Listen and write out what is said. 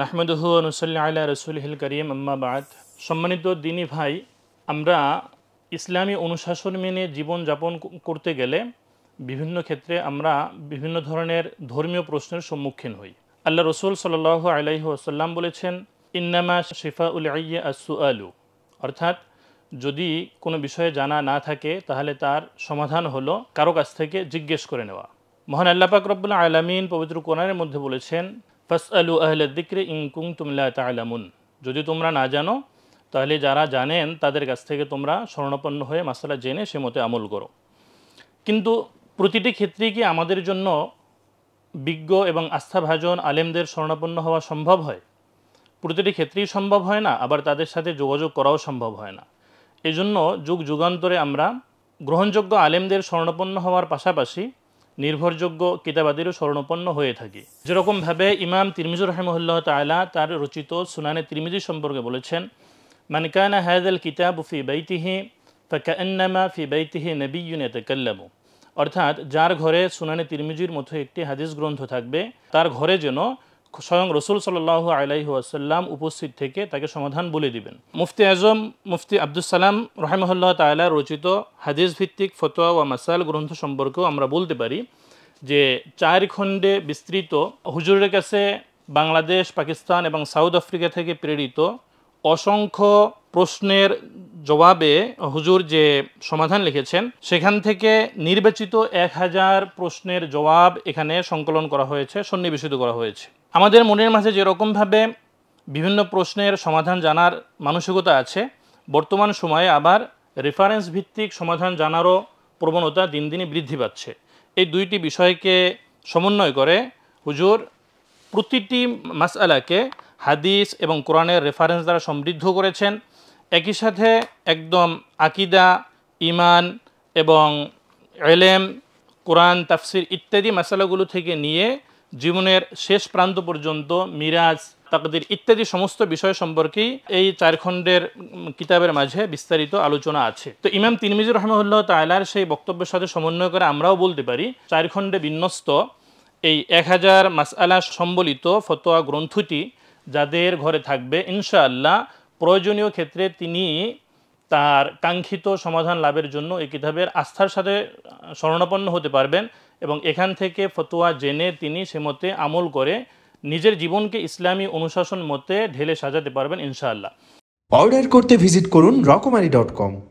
নাহমদহু অনুসল্লা আল্লাহ রসুলহিল করিম আম্মাবাদ সম্মানিত দিনী ভাই আমরা ইসলামী অনুশাসন মেনে জীবনযাপন করতে গেলে বিভিন্ন ক্ষেত্রে আমরা বিভিন্ন ধরনের ধর্মীয় প্রশ্নের সম্মুখীন হই আল্লাহ রসুল সাল্লাহ আলাইহ আসাল্লাম বলেছেন ইন্নামা শিফা উল আইয়া আসু আলু অর্থাৎ যদি কোনো বিষয়ে জানা না থাকে তাহলে তার সমাধান হলো কারো কাছ থেকে জিজ্ঞেস করে নেওয়া মহান আল্লাপাক রব্বুল্লা আলামিন পবিত্র কোরআনের মধ্যে বলেছেন ফাস আলু আহলদিকরে ইনকুং তুমলা তালামুন যদি তোমরা না জানো তাহলে যারা জানেন তাদের কাছ থেকে তোমরা স্বর্ণপন্ন হয়ে মাসালা জেনে সে মতে আমল করো কিন্তু প্রতিটি ক্ষেত্রেই কি আমাদের জন্য বিজ্ঞ এবং আস্থাভাজন আলেমদের স্বর্ণপন্ন হওয়া সম্ভব হয় প্রতিটি ক্ষেত্রেই সম্ভব হয় না আবার তাদের সাথে যোগাযোগ করাও সম্ভব হয় না এজন্য যুগ যুগান্তরে আমরা গ্রহণযোগ্য আলেমদের স্বর্ণপন্ন হওয়ার পাশাপাশি নির্ভরযোগ্য কিতাবাদেরও স্মরণপন্ন হয়ে থাকে যেরকমভাবে ইমাম তিরমিজুর রহমুল্লাহ তালা তার রচিত সুনানে তিরমিজি সম্পর্কে বলেছেন মানকানা হায়দাল কিতাব ফি বৈতিহি ফকান্নামা ফি বৈতিহি নবীন কাল্লাম অর্থাৎ যার ঘরে সুনানে তিরমিজির মতো একটি হাদিস গ্রন্থ থাকবে তার ঘরে যেন স্বয়ং রসুল সাল্লাহ আলাইহাসাল্লাম উপস্থিত থেকে তাকে সমাধান বলে দিবেন মুফতি আজম মুফতি আব্দুল সালাম রহেমহল্লা তালা রচিত হাদিস ভিত্তিক ফতোয়া ওয়া মাসাল গ্রন্থ সম্পর্কেও আমরা বলতে পারি যে চার খণ্ডে বিস্তৃত হুজুরের কাছে বাংলাদেশ পাকিস্তান এবং সাউথ আফ্রিকা থেকে প্রেরিত অসংখ্য প্রশ্নের জবাবে হুজুর যে সমাধান লিখেছেন সেখান থেকে নির্বাচিত এক হাজার প্রশ্নের জবাব এখানে সংকলন করা হয়েছে সন্নিবেশিত করা হয়েছে আমাদের মনের মাঝে যেরকমভাবে বিভিন্ন প্রশ্নের সমাধান জানার মানসিকতা আছে বর্তমান সময়ে আবার রেফারেন্স ভিত্তিক সমাধান জানারও প্রবণতা দিন দিনই বৃদ্ধি পাচ্ছে এই দুইটি বিষয়কে সমন্বয় করে হুজুর প্রতিটি মাসালাকে হাদিস এবং কোরআনের রেফারেন্স দ্বারা সমৃদ্ধ করেছেন একই সাথে একদম আকিদা ইমান এবং এলেম কোরআন তাফসির ইত্যাদি মশালাগুলো থেকে নিয়ে জীবনের শেষ প্রান্ত পর্যন্ত মিরাজ তাকদির ইত্যাদি সমস্ত বিষয় সম্পর্কে এই চার খণ্ডের কিতাবের মাঝে বিস্তারিত আলোচনা আছে তো ইমাম তিনমিজুর রহমউল্লাহ তাইলার সেই বক্তব্যের সাথে সমন্বয় করে আমরাও বলতে পারি চার খণ্ডে বিন্যস্ত এই এক হাজার আলা সম্বলিত ফতোয়া গ্রন্থটি যাদের ঘরে থাকবে ইনশাআল্লাহ প্রয়োজনীয় ক্ষেত্রে তিনি তার কাঙ্ক্ষিত সমাধান লাভের জন্য এই কিতাবের আস্থার সাথে স্মরণাপন্ন হতে পারবেন এবং এখান থেকে ফতোয়া জেনে তিনি সে মতে আমল করে নিজের জীবনকে ইসলামী অনুশাসন মতে ঢেলে সাজাতে পারবেন ইনশাআল্লাহ অর্ডার করতে ভিজিট করুন রকমারি ডট কম